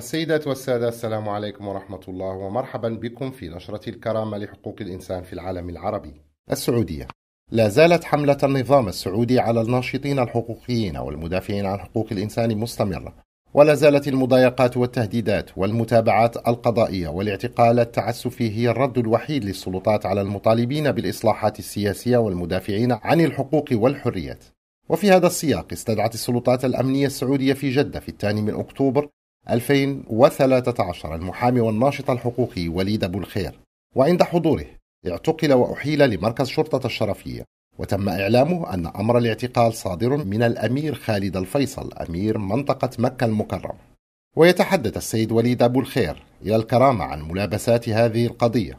السيدات والسادة السلام عليكم ورحمة الله ومرحبا بكم في نشرة الكرامة لحقوق الإنسان في العالم العربي السعودية لا زالت حملة النظام السعودي على الناشطين الحقوقيين والمدافعين عن حقوق الإنسان مستمرة ولا زالت المضايقات والتهديدات والمتابعات القضائية والاعتقال التعسفي هي الرد الوحيد للسلطات على المطالبين بالإصلاحات السياسية والمدافعين عن الحقوق والحريات وفي هذا السياق استدعت السلطات الأمنية السعودية في جدة في الثاني من أكتوبر 2013 المحامي والناشط الحقوقي وليد أبو الخير وعند حضوره اعتقل وأحيل لمركز شرطة الشرفية وتم إعلامه أن أمر الاعتقال صادر من الأمير خالد الفيصل أمير منطقة مكة المكرمة ويتحدث السيد وليد أبو الخير إلى الكرامة عن ملابسات هذه القضية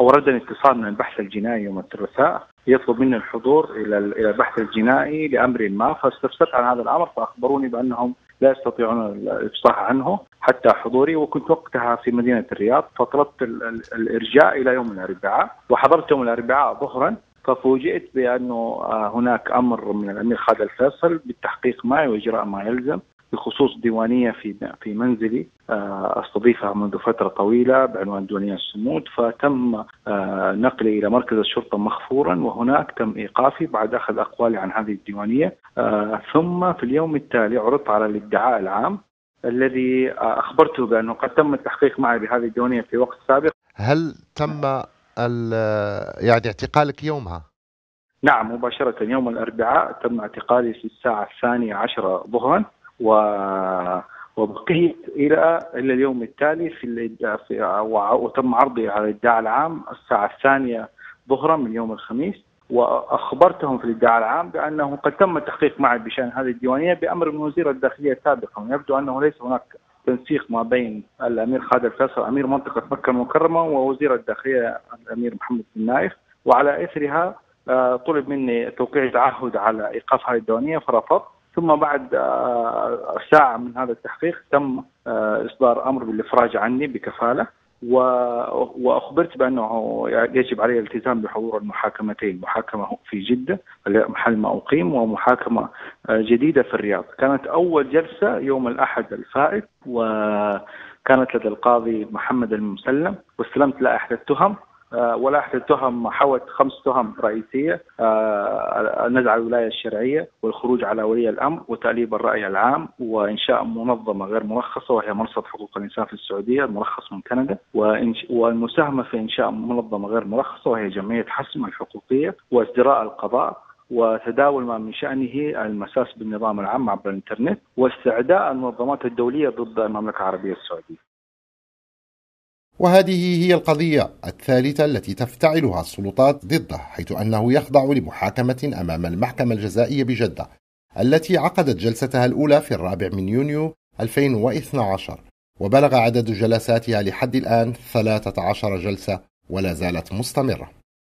أوردني اتصال من البحث الجنائي يوم الثلاثاء يطلب مني الحضور الى الى البحث الجنائي لامر ما فاستفسرت عن هذا الامر فاخبروني بانهم لا يستطيعون الافصاح عنه حتى حضوري وكنت وقتها في مدينه الرياض فطلبت الارجاء الى يوم الاربعاء وحضرت يوم الاربعاء ظهرا ففوجئت بانه آه، هناك امر من الامير خالد الفيصل بالتحقيق معي واجراء ما يلزم بخصوص ديوانيه في في منزلي آه، استضيفها منذ فتره طويله بعنوان ديوانيه الصمود فتم آه، نقلي الى مركز الشرطه مخفورا وهناك تم ايقافي بعد اخذ اقوالي عن هذه الديوانيه آه، ثم في اليوم التالي عرضت على الادعاء العام الذي اخبرته بانه قد تم التحقيق معي بهذه الديوانيه في وقت سابق هل تم يعني اعتقالك يومها؟ نعم مباشرة يوم الأربعاء تم اعتقالي في الساعة الثانية عشرة ظهرا وبقيت الى الى اليوم التالي في, في وتم عرضي على الادعاء العام الساعه الثانيه ظهرا من يوم الخميس واخبرتهم في الادعاء العام بانه قد تم التحقيق معي بشان هذه الديوانيه بامر من وزير الداخليه سابقا يبدو انه ليس هناك تنسيق ما بين الامير خالد الفيصل امير منطقه مكه المكرمه ووزير الداخليه الامير محمد بن نايف وعلى اثرها آه، طلب مني توقيع تعهد على ايقاف هذه الديوانيه فرفضت ثم بعد آه، ساعة من هذا التحقيق تم آه، إصدار أمر بالإفراج عني بكفالة واخبرت بانه يجب علي الالتزام بحضور المحاكمتين، محاكمه في جده محل ما اقيم ومحاكمه آه، جديده في الرياض، كانت اول جلسه يوم الاحد الفائت وكانت لدى القاضي محمد المسلم واستلمت لائحه التهم آه، ولائحه التهم حوت خمس تهم رئيسيه آه، نزع الولايه الشرعيه والخروج على ولي الامر وتاليب الراي العام وانشاء منظمه غير مرخصه وهي منصه حقوق الانسان في السعوديه المرخص من كندا والمساهمه في انشاء منظمه غير مرخصه وهي جمعيه حسم الحقوقيه وازدراء القضاء وتداول ما من شأنه المساس بالنظام العام عبر الإنترنت واستعداء المنظمات الدولية ضد المملكة العربية السعودية وهذه هي القضية الثالثة التي تفتعلها السلطات ضده حيث أنه يخضع لمحاكمة أمام المحكمة الجزائية بجدة التي عقدت جلستها الأولى في الرابع من يونيو 2012 وبلغ عدد جلساتها لحد الآن 13 جلسة ولا زالت مستمرة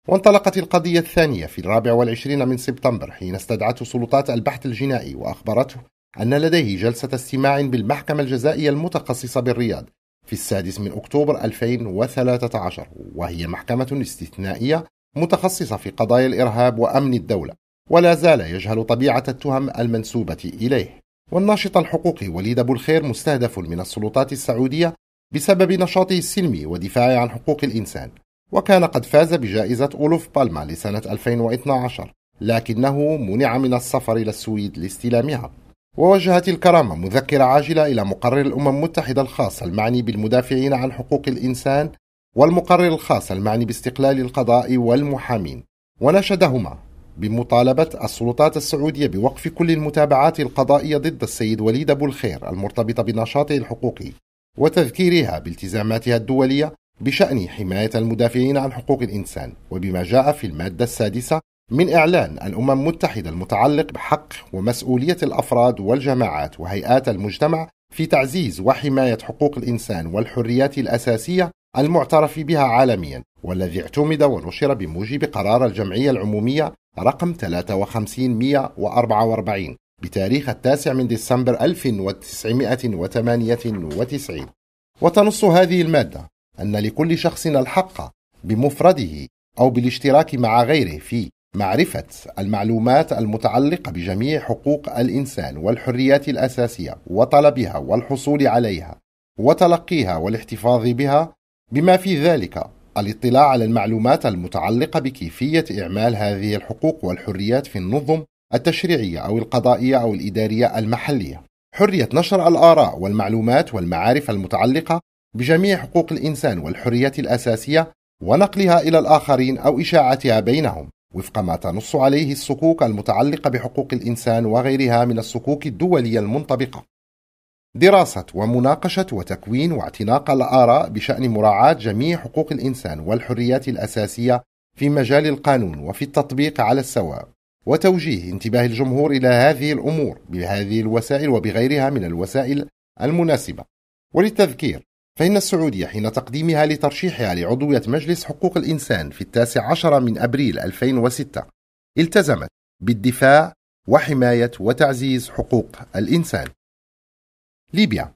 وانطلقت القضية الثانية في الرابع والعشرين من سبتمبر حين استدعته سلطات البحث الجنائي وأخبرته أن لديه جلسة استماع بالمحكمة الجزائية المتخصصة بالرياض في السادس من أكتوبر 2013 وهي محكمة استثنائية متخصصة في قضايا الإرهاب وأمن الدولة ولا زال يجهل طبيعة التهم المنسوبة إليه والناشط الحقوقي وليد أبو الخير مستهدف من السلطات السعودية بسبب نشاطه السلمي ودفاعه عن حقوق الإنسان وكان قد فاز بجائزة أولوف بالما لسنة 2012 لكنه منع من السفر إلى السويد لاستلامها ووجهت الكرامة مذكرة عاجلة إلى مقرر الأمم المتحدة الخاص المعني بالمدافعين عن حقوق الإنسان والمقرر الخاص المعني باستقلال القضاء والمحامين وناشدهما بمطالبة السلطات السعودية بوقف كل المتابعات القضائية ضد السيد وليد أبو الخير المرتبطة بنشاطه الحقوقي وتذكيرها بالتزاماتها الدولية بشأن حماية المدافعين عن حقوق الإنسان وبما جاء في المادة السادسة من إعلان الأمم المتحدة المتعلق بحق ومسؤولية الأفراد والجماعات وهيئات المجتمع في تعزيز وحماية حقوق الإنسان والحريات الأساسية المعترف بها عالميا والذي اعتمد ونشر بموجب قرار الجمعية العمومية رقم 53144 بتاريخ التاسع من ديسمبر 1998 وتنص هذه المادة أن لكل شخص الحق بمفرده أو بالاشتراك مع غيره في معرفة المعلومات المتعلقة بجميع حقوق الإنسان والحريات الأساسية وطلبها والحصول عليها وتلقيها والاحتفاظ بها بما في ذلك الاطلاع على المعلومات المتعلقة بكيفية إعمال هذه الحقوق والحريات في النظم التشريعية أو القضائية أو الإدارية المحلية حرية نشر الآراء والمعلومات والمعارف المتعلقة بجميع حقوق الإنسان والحريات الأساسية ونقلها إلى الآخرين أو إشاعتها بينهم وفق ما تنص عليه الصكوك المتعلقة بحقوق الإنسان وغيرها من الصكوك الدولية المنطبقة. دراسة ومناقشة وتكوين واعتناق الآراء بشأن مراعاة جميع حقوق الإنسان والحريات الأساسية في مجال القانون وفي التطبيق على السواء، وتوجيه انتباه الجمهور إلى هذه الأمور بهذه الوسائل وبغيرها من الوسائل المناسبة. وللتذكير فإن السعودية حين تقديمها لترشيحها لعضوية مجلس حقوق الإنسان في التاسع عشر من أبريل 2006 التزمت بالدفاع وحماية وتعزيز حقوق الإنسان. ليبيا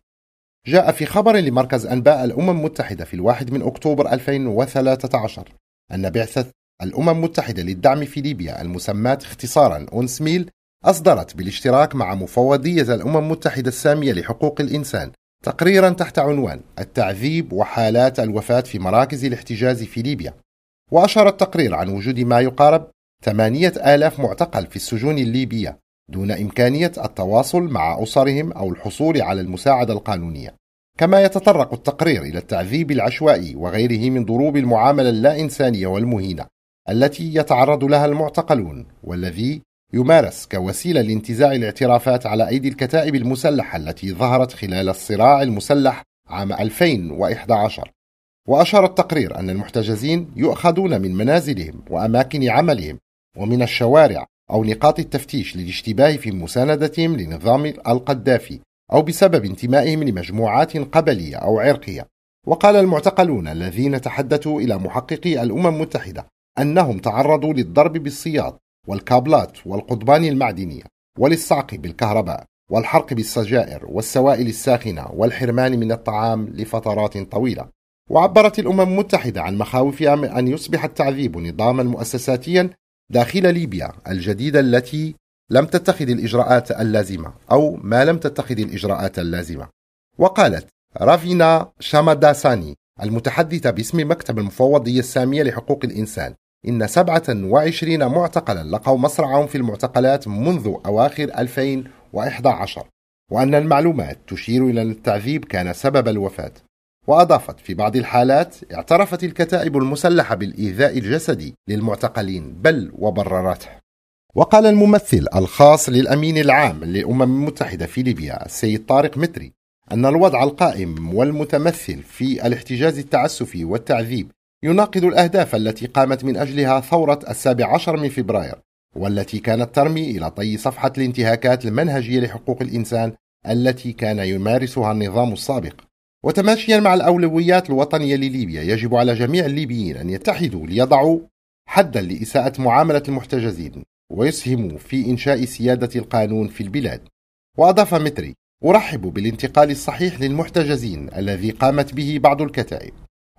جاء في خبر لمركز أنباء الأمم المتحدة في الواحد من أكتوبر 2013 أن بعثة الأمم المتحدة للدعم في ليبيا المسماة اختصارا أونسميل أصدرت بالاشتراك مع مفوضية الأمم المتحدة السامية لحقوق الإنسان تقريرا تحت عنوان التعذيب وحالات الوفاة في مراكز الاحتجاز في ليبيا وأشار التقرير عن وجود ما يقارب 8000 معتقل في السجون الليبية دون إمكانية التواصل مع أسرهم أو الحصول على المساعدة القانونية كما يتطرق التقرير إلى التعذيب العشوائي وغيره من ضروب المعاملة اللا إنسانية والمهينة التي يتعرض لها المعتقلون والذي يمارس كوسيلة لانتزاع الاعترافات على أيدي الكتائب المسلحة التي ظهرت خلال الصراع المسلح عام 2011 وأشار التقرير أن المحتجزين يؤخذون من منازلهم وأماكن عملهم ومن الشوارع أو نقاط التفتيش للاشتباه في مساندتهم لنظام القذافي أو بسبب انتمائهم لمجموعات قبلية أو عرقية وقال المعتقلون الذين تحدثوا إلى محققي الأمم المتحدة أنهم تعرضوا للضرب بالسياط والكابلات والقضبان المعدنية وللصعق بالكهرباء والحرق بالسجائر والسوائل الساخنة والحرمان من الطعام لفترات طويلة وعبرت الأمم المتحدة عن مخاوفها من أن يصبح التعذيب نظاما مؤسساتيا داخل ليبيا الجديدة التي لم تتخذ الإجراءات اللازمة أو ما لم تتخذ الإجراءات اللازمة وقالت رافينا شاماداساني المتحدثة باسم مكتب المفوضية السامية لحقوق الإنسان إن 27 معتقلا لقوا مصرعهم في المعتقلات منذ أواخر 2011 وأن المعلومات تشير إلى أن التعذيب كان سبب الوفاة وأضافت في بعض الحالات اعترفت الكتائب المسلحة بالإيذاء الجسدي للمعتقلين بل وبررته وقال الممثل الخاص للأمين العام للأمم المتحدة في ليبيا السيد طارق متري أن الوضع القائم والمتمثل في الاحتجاز التعسفي والتعذيب يناقض الأهداف التي قامت من أجلها ثورة السابع عشر من فبراير والتي كانت ترمي إلى طي صفحة الانتهاكات المنهجية لحقوق الإنسان التي كان يمارسها النظام السابق وتماشيا مع الأولويات الوطنية لليبيا يجب على جميع الليبيين أن يتحدوا ليضعوا حدا لإساءة معاملة المحتجزين ويسهموا في إنشاء سيادة القانون في البلاد وأضاف متري أرحب بالانتقال الصحيح للمحتجزين الذي قامت به بعض الكتائب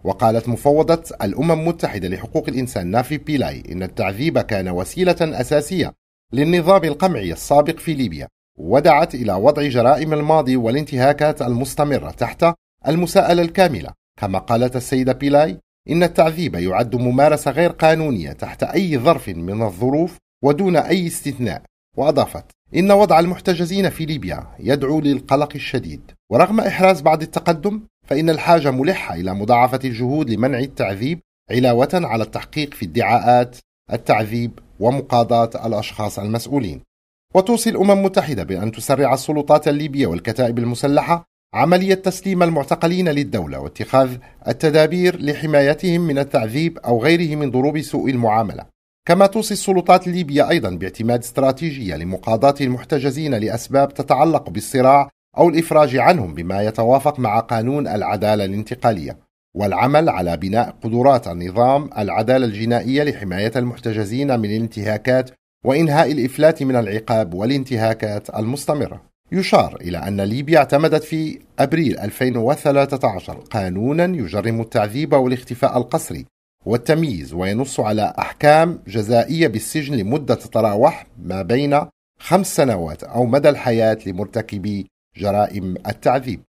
وقالت مفوضة الأمم المتحدة لحقوق الإنسان نافي بيلاي إن التعذيب كان وسيلة أساسية للنظام القمعي السابق في ليبيا ودعت إلى وضع جرائم الماضي والانتهاكات المستمرة تحت المساءلة الكاملة كما قالت السيدة بيلاي إن التعذيب يعد ممارسة غير قانونية تحت أي ظرف من الظروف ودون أي استثناء وأضافت إن وضع المحتجزين في ليبيا يدعو للقلق الشديد ورغم إحراز بعض التقدم فإن الحاجة ملحة إلى مضاعفة الجهود لمنع التعذيب علاوة على التحقيق في ادعاءات التعذيب ومقاضاة الأشخاص المسؤولين. وتوصي الأمم المتحدة بأن تسرع السلطات الليبية والكتائب المسلحة عملية تسليم المعتقلين للدولة واتخاذ التدابير لحمايتهم من التعذيب أو غيره من ضروب سوء المعاملة. كما توصي السلطات الليبية أيضا باعتماد استراتيجية لمقاضاة المحتجزين لأسباب تتعلق بالصراع أو الإفراج عنهم بما يتوافق مع قانون العدالة الانتقالية والعمل على بناء قدرات النظام العدالة الجنائية لحماية المحتجزين من الانتهاكات وإنهاء الإفلات من العقاب والانتهاكات المستمرة يشار إلى أن ليبيا اعتمدت في أبريل 2013 قانونا يجرم التعذيب والاختفاء القسري والتمييز وينص على أحكام جزائية بالسجن لمدة تتراوح ما بين خمس سنوات أو مدى الحياة لمرتكبي جرائم التعذيب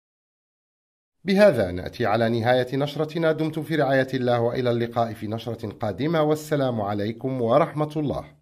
بهذا ناتي على نهايه نشرتنا دمتم في رعايه الله والى اللقاء في نشره قادمه والسلام عليكم ورحمه الله